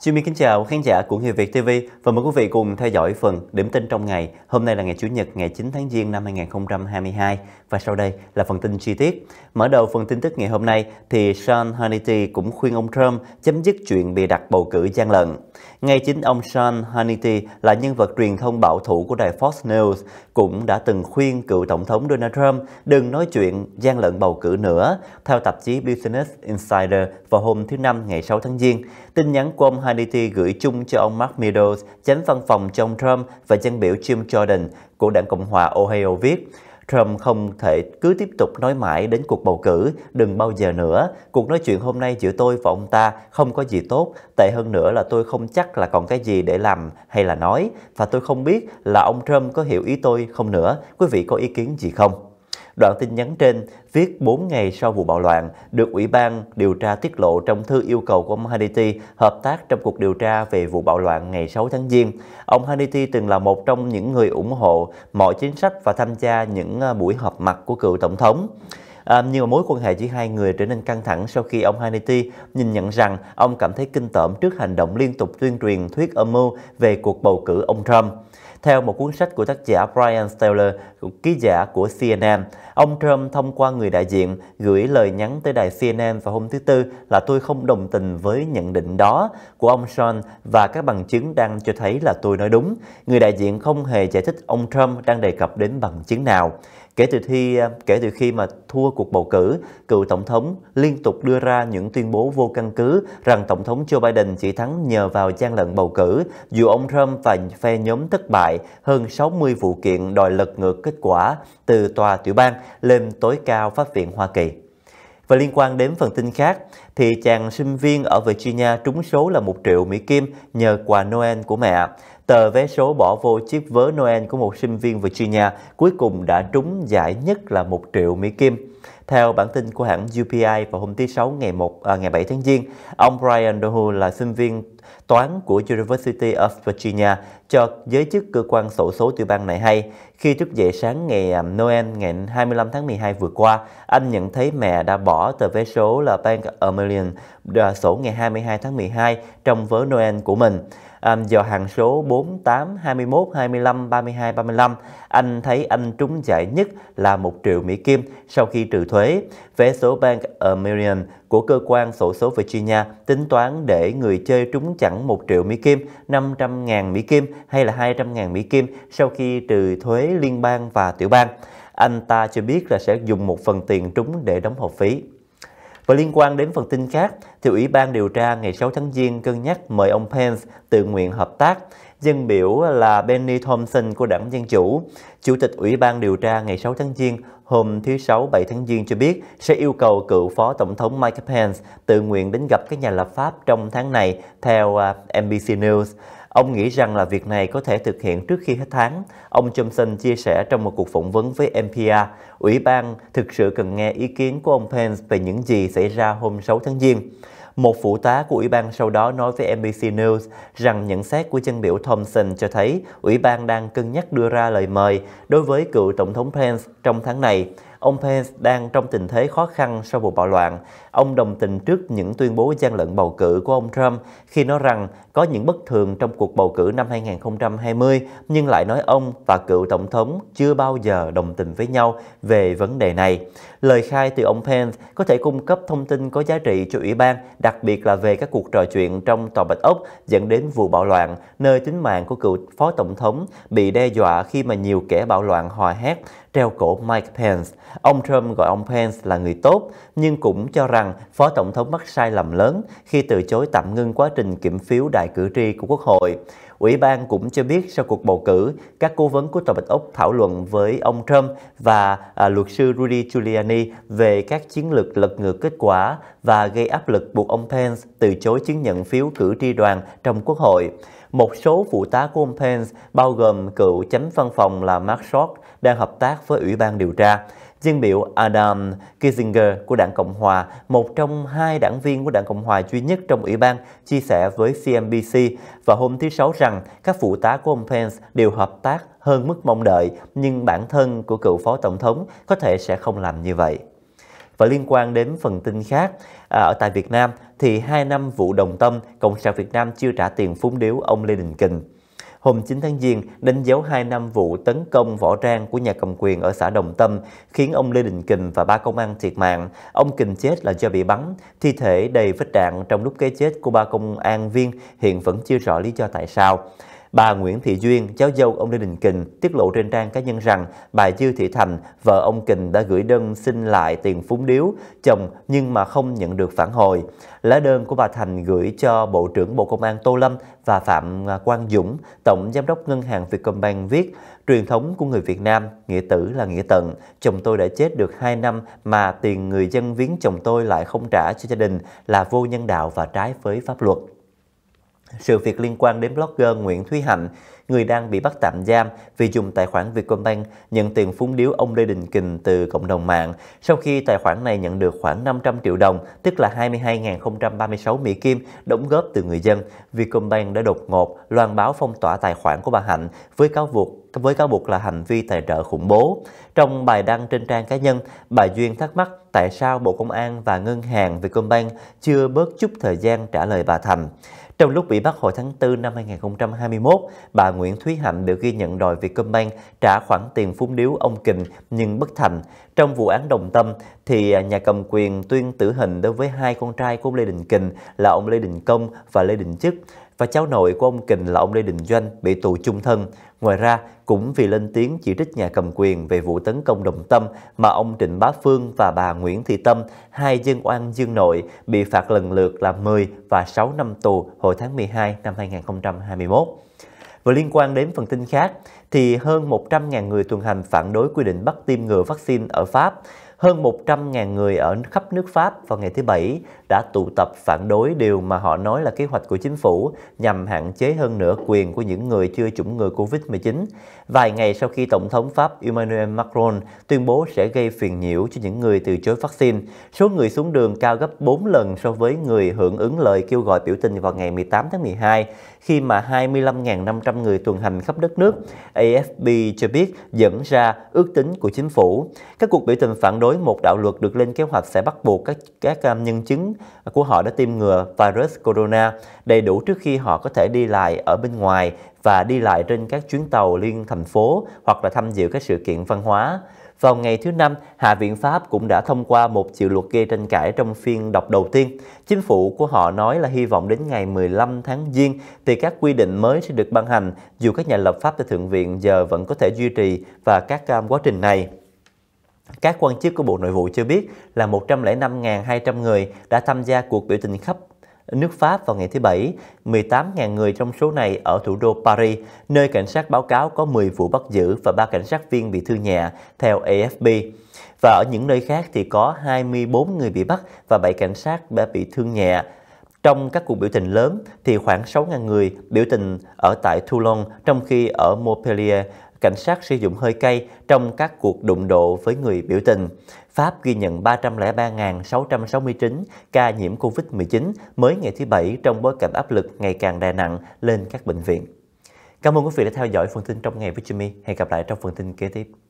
Duy kính chào khán giả của Người Việt TV và mời quý vị cùng theo dõi phần điểm tin trong ngày. Hôm nay là ngày Chủ nhật ngày 9 tháng Giêng năm 2022 và sau đây là phần tin chi tiết. Mở đầu phần tin tức ngày hôm nay thì Sean Hannity cũng khuyên ông Trump chấm dứt chuyện bị đặt bầu cử gian lận. Ngay chính ông Sean Hannity là nhân vật truyền thông bảo thủ của đài Fox News cũng đã từng khuyên cựu Tổng thống Donald Trump đừng nói chuyện gian lận bầu cử nữa theo tạp chí Business Insider vào hôm thứ Năm ngày 6 tháng Giêng. Tin nhắn của ông Hannity Hannity gửi chung cho ông Mark Meadows, chánh văn phòng cho ông Trump và dân biểu Jim Jordan của đảng Cộng hòa Ohio viết, Trump không thể cứ tiếp tục nói mãi đến cuộc bầu cử, đừng bao giờ nữa. Cuộc nói chuyện hôm nay giữa tôi và ông ta không có gì tốt, tệ hơn nữa là tôi không chắc là còn cái gì để làm hay là nói, và tôi không biết là ông Trump có hiểu ý tôi không nữa. Quý vị có ý kiến gì không? Đoạn tin nhắn trên viết 4 ngày sau vụ bạo loạn được Ủy ban điều tra tiết lộ trong thư yêu cầu của ông Hannity hợp tác trong cuộc điều tra về vụ bạo loạn ngày 6 tháng Giêng. Ông Hannity từng là một trong những người ủng hộ mọi chính sách và tham gia những ờ, buổi họp mặt của cựu tổng thống. À, nhưng mà mối quan hệ giữa hai người trở nên căng thẳng sau khi ông Hannity nhìn nhận rằng ông cảm thấy kinh tởm trước hành động liên tục tuyên truyền thuyết âm mưu về cuộc bầu cử ông Trump. Theo một cuốn sách của tác giả Brian Steller, ký giả của CNN, ông Trump thông qua người đại diện gửi lời nhắn tới đài CNN vào hôm thứ Tư là tôi không đồng tình với nhận định đó của ông Sean và các bằng chứng đang cho thấy là tôi nói đúng. Người đại diện không hề giải thích ông Trump đang đề cập đến bằng chứng nào. Kể từ khi kể từ khi mà thua cuộc bầu cử, cựu tổng thống liên tục đưa ra những tuyên bố vô căn cứ rằng tổng thống Joe Biden chỉ thắng nhờ vào gian lận bầu cử, dù ông Trump và phe nhóm thất bại lại hơn 60 vụ kiện đòi lật ngược kết quả từ tòa tiểu bang lên tối cao pháp viện Hoa Kỳ. Và liên quan đến phần tin khác, thì chàng sinh viên ở Virginia trúng số là 1 triệu Mỹ Kim nhờ quà Noel của mẹ. Tờ vé số bỏ vô chiếc vớ Noel của một sinh viên Virginia cuối cùng đã trúng giải nhất là 1 triệu Mỹ Kim. Theo bản tin của hãng UPI vào hôm thứ Sáu ngày 1 à, ngày 7 tháng Giêng, ông Brian Dohu là sinh viên toán của University of Virginia cho giới chức cơ quan sổ số tiểu bang này hay. Khi thức dậy sáng ngày à, Noel ngày 25 tháng 12 vừa qua, anh nhận thấy mẹ đã bỏ tờ vé số là Bank A Million à, sổ ngày 22 tháng 12 trong vớ Noel của mình à, hàng số 48, 21, 25, 32, 35, anh thấy anh trúng giải nhất là 1 triệu Mỹ Kim sau khi trừ thuế. Vé số Bank American của cơ quan sổ số Virginia tính toán để người chơi trúng chẳng 1 triệu Mỹ Kim, 500.000 Mỹ Kim hay là 200.000 Mỹ Kim sau khi trừ thuế liên bang và tiểu bang. Anh ta cho biết là sẽ dùng một phần tiền trúng để đóng học phí. Và liên quan đến phần tin khác, thì Ủy ban điều tra ngày 6 tháng Giêng cân nhắc mời ông Pence tự nguyện hợp tác. Dân biểu là Benny Thompson của đảng Dân Chủ. Chủ tịch Ủy ban điều tra ngày 6 tháng Giêng hôm thứ Sáu 7 tháng Giêng cho biết sẽ yêu cầu cựu Phó Tổng thống Mike Pence tự nguyện đến gặp các nhà lập pháp trong tháng này, theo à, NBC News. Ông nghĩ rằng là việc này có thể thực hiện trước khi hết tháng. Ông Johnson chia sẻ trong một cuộc phỏng vấn với NPR, Ủy ban thực sự cần nghe ý kiến của ông Pence về những gì xảy ra hôm 6 tháng Giêng. Một phụ tá của ủy ban sau đó nói với NBC News rằng nhận xét của chân biểu Thompson cho thấy ủy ban đang cân nhắc đưa ra lời mời đối với cựu Tổng thống Pence trong tháng này ông Pence đang trong tình thế khó khăn sau vụ bạo loạn. Ông đồng tình trước những tuyên bố gian lận bầu cử của ông Trump khi nói rằng có những bất thường trong cuộc bầu cử năm 2020, nhưng lại nói ông và cựu tổng thống chưa bao giờ đồng tình với nhau về vấn đề này. Lời khai từ ông Pence có thể cung cấp thông tin có giá trị cho ủy ban, đặc biệt là về các cuộc trò chuyện trong tòa Bạch Ốc dẫn đến vụ bạo loạn, nơi tính mạng của cựu phó tổng thống bị đe dọa khi mà nhiều kẻ bạo loạn hò hét treo cổ Mike Pence. Ông Trump gọi ông Pence là người tốt, nhưng cũng cho rằng Phó Tổng thống mắc sai lầm lớn khi từ chối tạm ngưng quá trình kiểm phiếu đại cử tri của Quốc hội. Ủy ban cũng cho biết sau cuộc bầu cử, các cố vấn của Tòa Bạch Ốc thảo luận với ông Trump và à, luật sư Rudy Giuliani về các chiến lược lật ngược kết quả và gây áp lực buộc ông Pence từ chối chứng nhận phiếu cử tri đoàn trong Quốc hội. Một số phụ tá của ông Pence, bao gồm cựu chánh văn phòng là Mark Short, đang hợp tác với Ủy ban điều tra. Dân biểu Adam Kissinger của đảng Cộng Hòa, một trong hai đảng viên của đảng Cộng Hòa duy nhất trong ủy ban, chia sẻ với CNBC vào hôm thứ Sáu rằng các phụ tá của ông Pence đều hợp tác hơn mức mong đợi, nhưng bản thân của cựu phó tổng thống có thể sẽ không làm như vậy. Và liên quan đến phần tin khác, à, ở tại Việt Nam thì hai năm vụ đồng tâm, Cộng sản Việt Nam chưa trả tiền phúng điếu ông Lê Đình Kình. Hôm 9 tháng Giêng đánh dấu 2 năm vụ tấn công võ trang của nhà cầm quyền ở xã Đồng Tâm khiến ông Lê Đình Kình và ba công an thiệt mạng. Ông Kình chết là do bị bắn, thi thể đầy vết đạn trong lúc cái chết của ba công an viên hiện vẫn chưa rõ lý do tại sao. Bà Nguyễn Thị Duyên, cháu dâu ông Lê Đình Kình, tiết lộ trên trang cá nhân rằng bà Dư Thị Thành, vợ ông Kình đã gửi đơn xin lại tiền phúng điếu chồng nhưng mà không nhận được phản hồi. Lá đơn của bà Thành gửi cho Bộ trưởng Bộ Công an Tô Lâm và Phạm Quang Dũng, Tổng Giám đốc Ngân hàng Vietcombank viết Truyền thống của người Việt Nam, nghĩa tử là nghĩa tận. Chồng tôi đã chết được 2 năm mà tiền người dân viếng chồng tôi lại không trả cho gia đình là vô nhân đạo và trái với pháp luật. Sự việc liên quan đến blogger Nguyễn Thúy Hạnh, người đang bị bắt tạm giam vì dùng tài khoản Vietcombank nhận tiền phúng điếu ông Lê Đình Kình từ cộng đồng mạng sau khi tài khoản này nhận được khoảng 500 triệu đồng, tức là 22.036 Mỹ Kim đóng góp từ người dân. Vietcombank đã đột ngột loan báo phong tỏa tài khoản của bà Hạnh với cáo buộc với cáo buộc là hành vi tài trợ khủng bố. Trong bài đăng trên trang cá nhân, bà Duyên thắc mắc tại sao Bộ Công an và Ngân hàng Vietcombank chưa bớt chút thời gian trả lời bà Thành. Trong lúc bị bắt hồi tháng 4 năm 2021, bà Nguyễn Thúy Hạnh được ghi nhận đòi Vietcombank trả khoản tiền phúng điếu ông Kình nhưng bất thành. Trong vụ án Đồng Tâm, thì nhà cầm quyền tuyên tử hình đối với hai con trai của Lê Đình Kình là ông Lê Đình Công và Lê Đình Chức và cháu nội của ông Kình là ông Lê Đình Doanh bị tù chung thân. Ngoài ra, cũng vì lên tiếng chỉ trích nhà cầm quyền về vụ tấn công Đồng Tâm mà ông Trịnh Bá Phương và bà Nguyễn Thị Tâm, hai dân oan dương nội, bị phạt lần lượt là 10 và 6 năm tù hồi tháng 12 năm 2021. Và liên quan đến phần tin khác, thì hơn 100.000 người tuần hành phản đối quy định bắt tiêm ngừa vaccine ở Pháp. Hơn 100.000 người ở khắp nước Pháp vào ngày thứ Bảy đã tụ tập phản đối điều mà họ nói là kế hoạch của chính phủ nhằm hạn chế hơn nữa quyền của những người chưa chủng ngừa Covid-19. Vài ngày sau khi Tổng thống Pháp Emmanuel Macron tuyên bố sẽ gây phiền nhiễu cho những người từ chối vaccine, số người xuống đường cao gấp 4 lần so với người hưởng ứng lời kêu gọi biểu tình vào ngày 18 tháng 12, khi mà 25.500 người tuần hành khắp đất nước, AFP cho biết dẫn ra ước tính của chính phủ. Các cuộc biểu tình phản đối đối một đạo luật được lên kế hoạch sẽ bắt buộc các các um, nhân chứng của họ đã tiêm ngừa virus corona đầy đủ trước khi họ có thể đi lại ở bên ngoài và đi lại trên các chuyến tàu liên thành phố hoặc là tham dự các sự kiện văn hóa. Vào ngày thứ Năm, Hạ viện Pháp cũng đã thông qua một triệu luật gây tranh cãi trong phiên đọc đầu tiên. Chính phủ của họ nói là hy vọng đến ngày 15 tháng Giêng thì các quy định mới sẽ được ban hành, dù các nhà lập pháp tại Thượng viện giờ vẫn có thể duy trì và các um, quá trình này. Các quan chức của Bộ Nội vụ cho biết là 105.200 người đã tham gia cuộc biểu tình khắp nước Pháp vào ngày thứ Bảy, 18.000 người trong số này ở thủ đô Paris, nơi cảnh sát báo cáo có 10 vụ bắt giữ và 3 cảnh sát viên bị thương nhẹ, theo AFP. Và ở những nơi khác thì có 24 người bị bắt và 7 cảnh sát đã bị thương nhẹ. Trong các cuộc biểu tình lớn thì khoảng 6.000 người biểu tình ở tại Toulon, trong khi ở Montpellier cảnh sát sử dụng hơi cay trong các cuộc đụng độ với người biểu tình. Pháp ghi nhận 303.669 ca nhiễm COVID-19 mới ngày thứ Bảy trong bối cảnh áp lực ngày càng đè nặng lên các bệnh viện. Cảm ơn quý vị đã theo dõi phần tin trong ngày với Jimmy. Hẹn gặp lại trong phần tin kế tiếp.